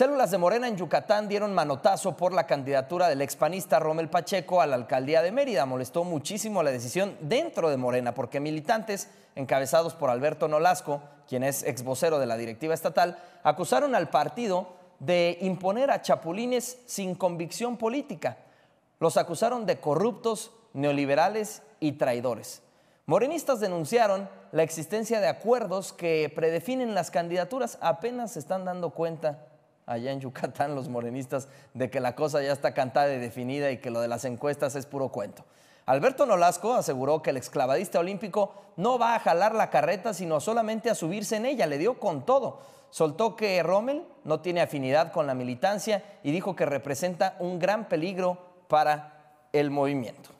Células de Morena en Yucatán dieron manotazo por la candidatura del expanista Romel Pacheco a la alcaldía de Mérida. Molestó muchísimo la decisión dentro de Morena porque militantes encabezados por Alberto Nolasco, quien es ex vocero de la directiva estatal, acusaron al partido de imponer a chapulines sin convicción política. Los acusaron de corruptos, neoliberales y traidores. Morenistas denunciaron la existencia de acuerdos que predefinen las candidaturas. Apenas se están dando cuenta allá en Yucatán los morenistas de que la cosa ya está cantada y definida y que lo de las encuestas es puro cuento. Alberto Nolasco aseguró que el exclavadista olímpico no va a jalar la carreta, sino solamente a subirse en ella. Le dio con todo. Soltó que Rommel no tiene afinidad con la militancia y dijo que representa un gran peligro para el movimiento.